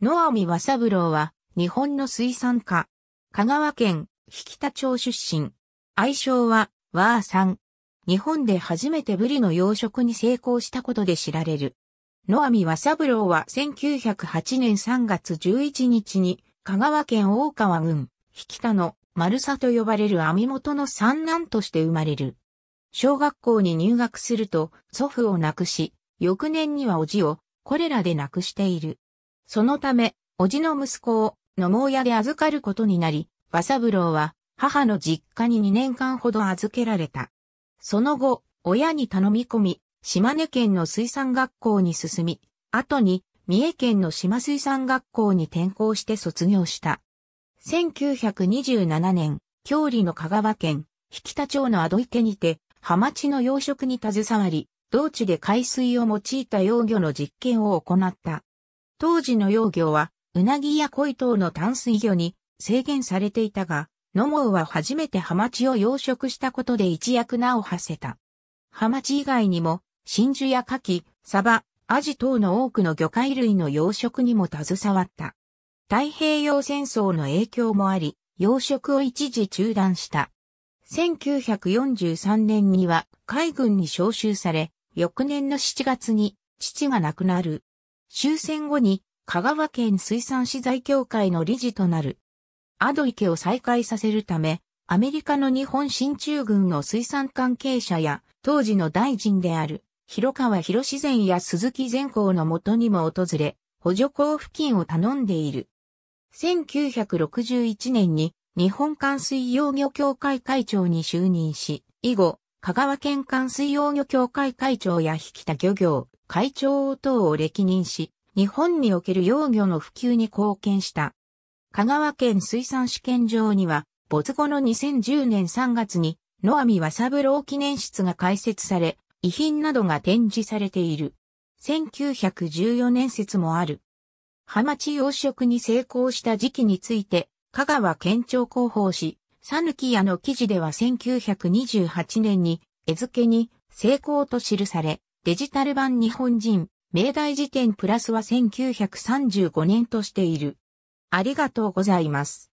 野網和三郎は、日本の水産家。香川県、引田町出身。愛称は、ワーさん。日本で初めてブリの養殖に成功したことで知られる。野網和三郎は1908年3月11日に、香川県大川郡、引田の丸さと呼ばれる網元の三男として生まれる。小学校に入学すると、祖父を亡くし、翌年にはおじを、これらで亡くしている。そのため、叔父の息子を野毛屋で預かることになり、和三郎は母の実家に2年間ほど預けられた。その後、親に頼み込み、島根県の水産学校に進み、後に三重県の島水産学校に転校して卒業した。1927年、郷里の香川県、引田町のアド池にて、ハマチの養殖に携わり、道地で海水を用いた幼魚の実験を行った。当時の養魚は、うなぎや鯉等の淡水魚に制限されていたが、野毛は初めてハマチを養殖したことで一躍名を馳せた。ハマチ以外にも、真珠や牡蠣、サバ、アジ等の多くの魚介類の養殖にも携わった。太平洋戦争の影響もあり、養殖を一時中断した。1943年には海軍に召集され、翌年の7月に父が亡くなる。終戦後に香川県水産資材協会の理事となる。アド池を再開させるため、アメリカの日本新中軍の水産関係者や、当時の大臣である、広川広自然や鈴木善光のもとにも訪れ、補助港付近を頼んでいる。1961年に日本艦水養魚協会会長に就任し、以後、香川県関水洋漁協会会長や引田漁業会長等を歴任し、日本における養魚の普及に貢献した。香川県水産試験場には、没後の2010年3月に、野網和三郎記念室が開設され、遺品などが展示されている。1914年説もある。浜地養殖に成功した時期について、香川県庁広報誌、サヌキヤの記事では1928年に、絵付けに、成功と記され、デジタル版日本人、明大辞典プラスは1935年としている。ありがとうございます。